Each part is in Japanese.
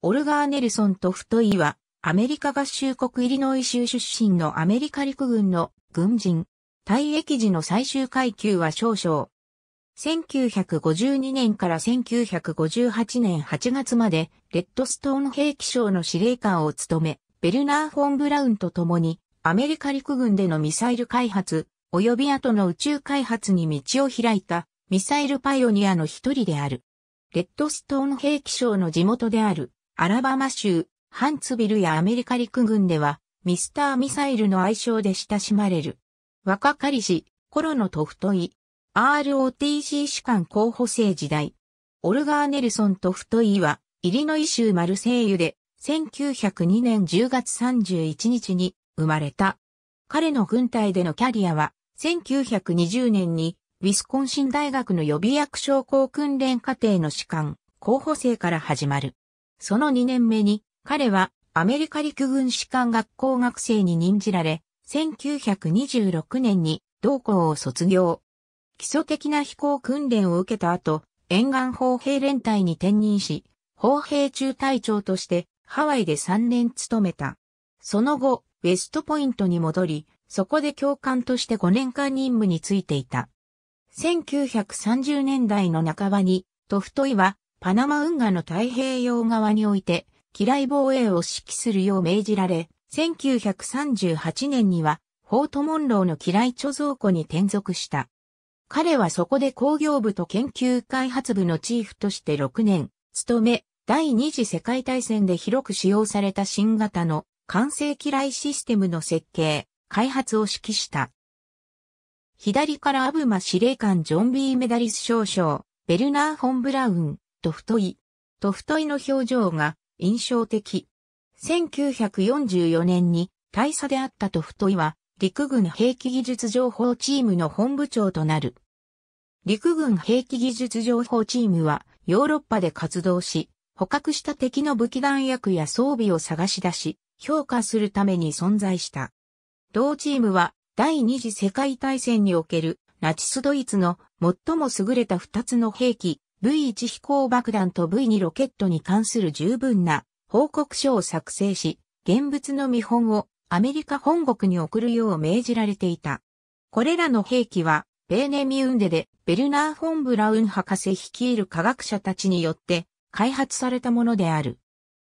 オルガー・ネルソンと太いは、アメリカ合衆国イリノイ州出身のアメリカ陸軍の軍人。退役時の最終階級は少々。1952年から1958年8月まで、レッドストーン兵器省の司令官を務め、ベルナー・フォン・ブラウンと共に、アメリカ陸軍でのミサイル開発、及び後の宇宙開発に道を開いた、ミサイルパイオニアの一人である。レッドストーン兵器省の地元である、アラバマ州、ハンツビルやアメリカ陸軍では、ミスターミサイルの愛称で親しまれる。若かりし、頃のトフトイ、ROTC 士官候補生時代、オルガー・ネルソン・トフトイは、イリノイ州マルセイユで、1902年10月31日に生まれた。彼の軍隊でのキャリアは、1920年に、ウィスコンシン大学の予備役将校訓練課程の士官、候補生から始まる。その2年目に、彼はアメリカ陸軍士官学校学生に任じられ、1926年に同校を卒業。基礎的な飛行訓練を受けた後、沿岸砲兵連隊に転任し、砲兵中隊長としてハワイで3年勤めた。その後、ウェストポイントに戻り、そこで教官として5年間任務についていた。1930年代の半ばに、トフトイはパナマ運河の太平洋側において、機雷防衛を指揮するよう命じられ、1938年には、フォートモンローの機雷貯蔵庫に転属した。彼はそこで工業部と研究開発部のチーフとして6年、勤め、第二次世界大戦で広く使用された新型の完成機雷システムの設計、開発を指揮した。左からアブマ司令官ジョン・ビー・メダリス少将、ベルナー・フォン・ブラウン、と太い、と太いの表情が印象的。1944年に大佐であったと太いは、陸軍兵器技術情報チームの本部長となる。陸軍兵器技術情報チームはヨーロッパで活動し、捕獲した敵の武器弾薬や装備を探し出し、評価するために存在した。同チームは第二次世界大戦におけるナチスドイツの最も優れた二つの兵器、V1 飛行爆弾と V2 ロケットに関する十分な報告書を作成し、現物の見本をアメリカ本国に送るよう命じられていた。これらの兵器は、ベーネミウンデでベルナー・フォン・ブラウン博士率いる科学者たちによって開発されたものである。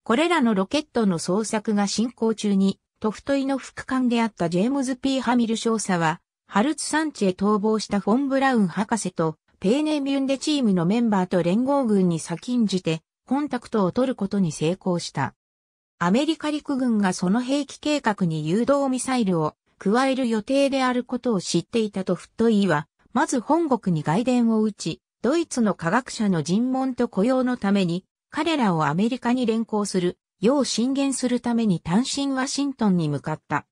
これらのロケットの捜索が進行中に、トフトイの副官であったジェームズ・ピー・ハミル少佐は、ハルツ山地へ逃亡したフォン・ブラウン博士とペーネミュンデチームのメンバーと連合軍に先んじて、コンタクトを取ることに成功した。アメリカ陸軍がその兵器計画に誘導ミサイルを加える予定であることを知っていたとフットイーは、まず本国に外伝を打ち、ドイツの科学者の尋問と雇用のために、彼らをアメリカに連行する、よう進言するために単身ワシントンに向かった。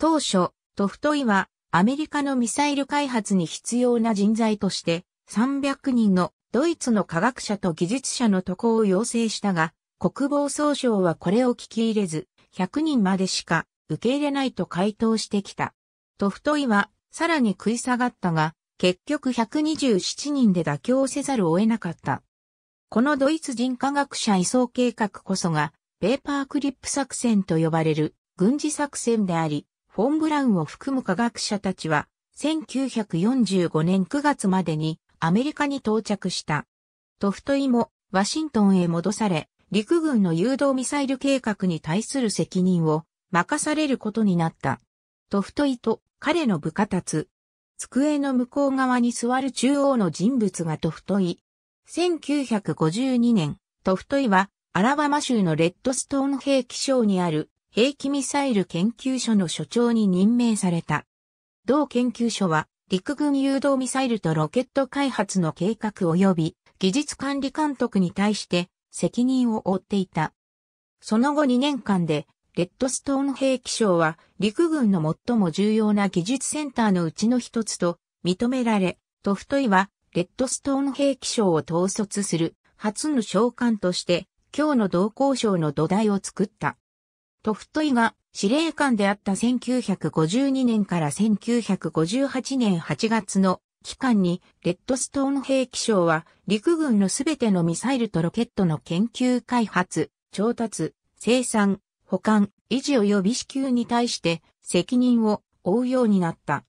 当初、トフトイは、アメリカのミサイル開発に必要な人材として、300人のドイツの科学者と技術者の渡航を要請したが、国防総省はこれを聞き入れず、100人までしか受け入れないと回答してきた。と太いはさらに食い下がったが、結局127人で妥協せざるを得なかった。このドイツ人科学者移送計画こそが、ペーパークリップ作戦と呼ばれる軍事作戦であり、フォン・ブラウンを含む科学者たちは、1945年9月までにアメリカに到着した。トフトイもワシントンへ戻され、陸軍の誘導ミサイル計画に対する責任を任されることになった。トフトイと彼の部下たつ。机の向こう側に座る中央の人物がトフトイ。1952年、トフトイはアラバマ州のレッドストーン兵器省にある兵器ミサイル研究所の所長に任命された。同研究所は陸軍誘導ミサイルとロケット開発の計画及び技術管理監督に対して責任を負っていた。その後2年間で、レッドストーン兵器賞は陸軍の最も重要な技術センターのうちの一つと認められ、トフトイはレッドストーン兵器賞を統率する初の召喚として今日の同行賞の土台を作った。トフトイが司令官であった1952年から1958年8月の期間に、レッドストーン兵器省は、陸軍のすべてのミサイルとロケットの研究開発、調達、生産、保管、維持及び支給に対して責任を負うようになった。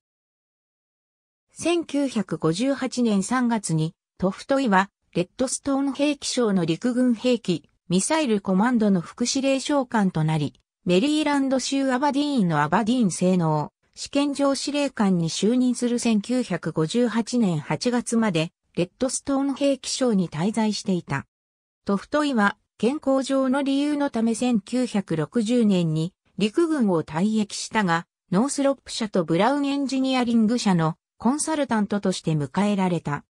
1958年3月に、トフトイは、レッドストーン兵器省の陸軍兵器、ミサイルコマンドの副司令召官となり、メリーランド州アバディーンのアバディーン性能、試験場司令官に就任する1958年8月まで、レッドストーン兵器省に滞在していた。トフトイは、健康上の理由のため1960年に陸軍を退役したが、ノースロップ社とブラウンエンジニアリング社のコンサルタントとして迎えられた。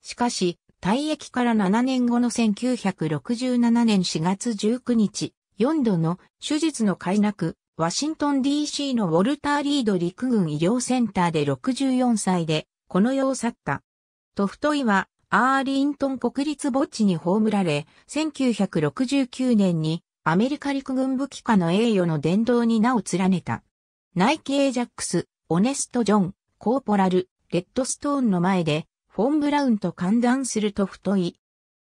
しかし、退役から7年後の1967年4月19日、4度の手術のなく、ワシントン DC のウォルター・リード陸軍医療センターで64歳で、この世を去った。トフトイは、アーリントン国立墓地に葬られ、1969年にアメリカ陸軍武器下の栄誉の殿堂に名を連ねた。ナイキ・エジャックス、オネスト・ジョン、コーポラル、レッドストーンの前で、フォン・ブラウンと歓談するトフトイ。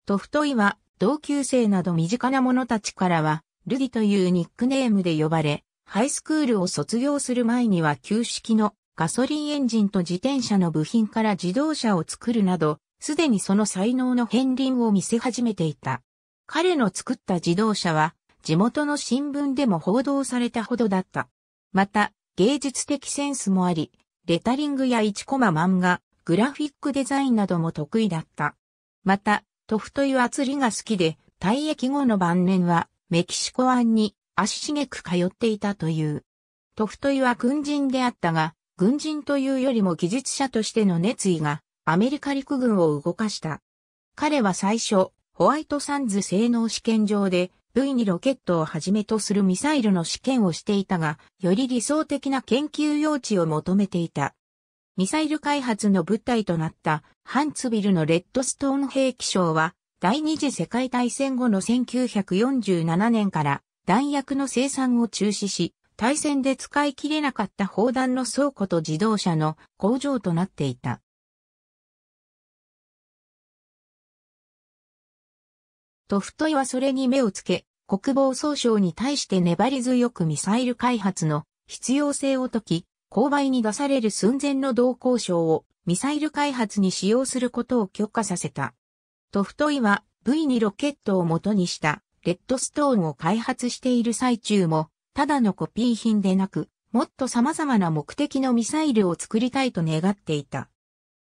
トフトイは、同級生など身近な者たちからは、ルディというニックネームで呼ばれ、ハイスクールを卒業する前には旧式のガソリンエンジンと自転車の部品から自動車を作るなど、すでにその才能の片鱗を見せ始めていた。彼の作った自動車は、地元の新聞でも報道されたほどだった。また、芸術的センスもあり、レタリングや1コマ漫画、グラフィックデザインなども得意だった。また、トフいう圧りが好きで、退役後の晩年は、メキシコ湾に足しげく通っていたという。トフトイは軍人であったが、軍人というよりも技術者としての熱意がアメリカ陸軍を動かした。彼は最初、ホワイトサンズ性能試験場で V2 ロケットをはじめとするミサイルの試験をしていたが、より理想的な研究用地を求めていた。ミサイル開発の舞台となったハンツビルのレッドストーン兵器賞は第二次世界大戦後の1947年から弾薬の生産を中止し、大戦で使い切れなかった砲弾の倉庫と自動車の工場となっていた。トフトイはそれに目をつけ、国防総省に対して粘り強くミサイル開発の必要性を解き、勾配に出される寸前の同交渉をミサイル開発に使用することを許可させた。トフトイは V2 ロケットを元にしたレッドストーンを開発している最中も、ただのコピー品でなく、もっと様々な目的のミサイルを作りたいと願っていた。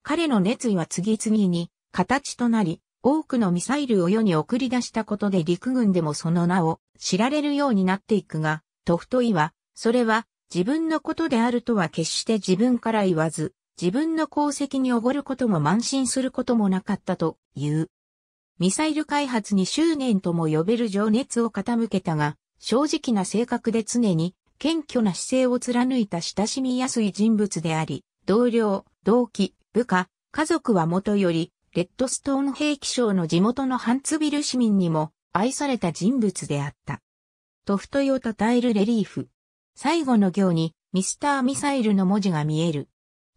彼の熱意は次々に形となり、多くのミサイルを世に送り出したことで陸軍でもその名を知られるようになっていくが、トフトイは、それは自分のことであるとは決して自分から言わず、自分の功績におごることも慢心することもなかったという。ミサイル開発に執念とも呼べる情熱を傾けたが、正直な性格で常に謙虚な姿勢を貫いた親しみやすい人物であり、同僚、同期、部下、家族はもとより、レッドストーン兵器省の地元のハンツビル市民にも愛された人物であった。と太いを称えるレリーフ。最後の行にミスターミサイルの文字が見える。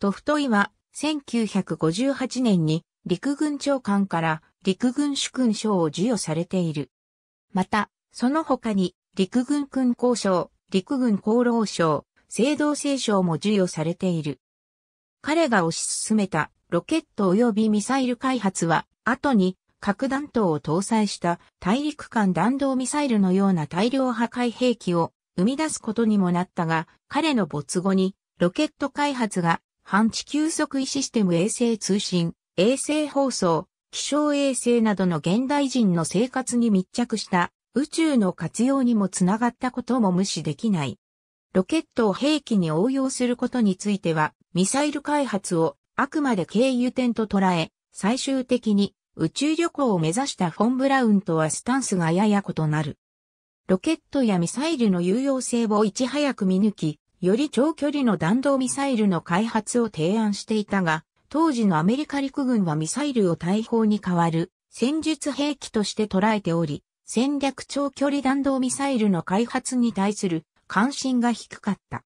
トフトイは、1958年に陸軍長官から陸軍主勲章を授与されている。また、その他に陸軍勲功章、陸軍功労章、青銅製章も授与されている。彼が推し進めたロケット及びミサイル開発は、後に核弾頭を搭載した大陸間弾道ミサイルのような大量破壊兵器を生み出すことにもなったが、彼の没後にロケット開発が半地球測位システム衛星通信、衛星放送、気象衛星などの現代人の生活に密着した宇宙の活用にもつながったことも無視できない。ロケットを兵器に応用することについては、ミサイル開発をあくまで経由点と捉え、最終的に宇宙旅行を目指したフォン・ブラウンとはスタンスがやや異なる。ロケットやミサイルの有用性をいち早く見抜き、より長距離の弾道ミサイルの開発を提案していたが、当時のアメリカ陸軍はミサイルを大砲に代わる戦術兵器として捉えており、戦略長距離弾道ミサイルの開発に対する関心が低かった。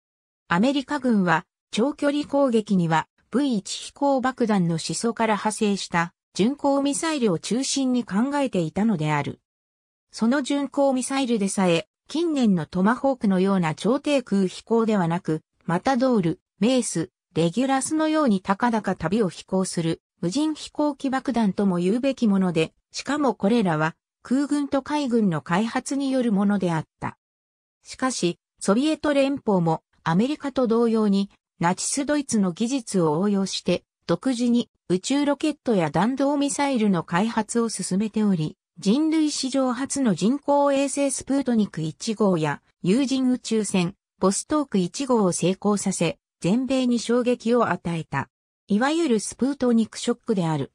アメリカ軍は長距離攻撃には V1 飛行爆弾の思想から派生した巡航ミサイルを中心に考えていたのである。その巡航ミサイルでさえ近年のトマホークのような超低空飛行ではなく、マタドール、メース、レギュラスのように高々旅を飛行する無人飛行機爆弾とも言うべきもので、しかもこれらは空軍と海軍の開発によるものであった。しかし、ソビエト連邦もアメリカと同様にナチスドイツの技術を応用して独自に宇宙ロケットや弾道ミサイルの開発を進めており、人類史上初の人工衛星スプートニク1号や有人宇宙船ボストーク1号を成功させ、全米に衝撃を与えた。いわゆるスプートニクショックである。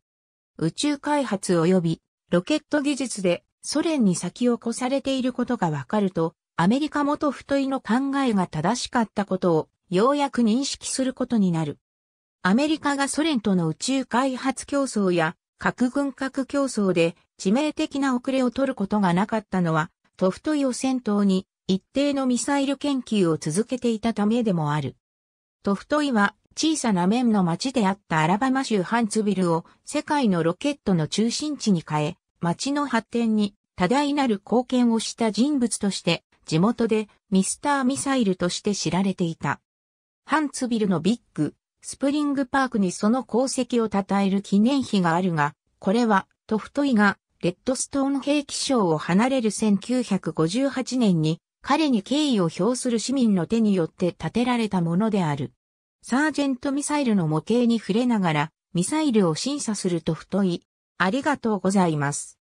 宇宙開発及びロケット技術でソ連に先を越されていることがわかると、アメリカ元太いの考えが正しかったことをようやく認識することになる。アメリカがソ連との宇宙開発競争や核軍拡競争で致命的な遅れを取ることがなかったのは、トフトイを先頭に一定のミサイル研究を続けていたためでもある。トフトイは小さな面の町であったアラバマ州ハンツビルを世界のロケットの中心地に変え、町の発展に多大なる貢献をした人物として地元でミスターミサイルとして知られていた。ハンツビルのビッグ、スプリングパークにその功績を称える記念碑があるが、これはトフトイがレッドストーン兵器賞を離れる1958年に彼に敬意を表する市民の手によって建てられたものである。サージェントミサイルの模型に触れながらミサイルを審査するとフトイ。ありがとうございます。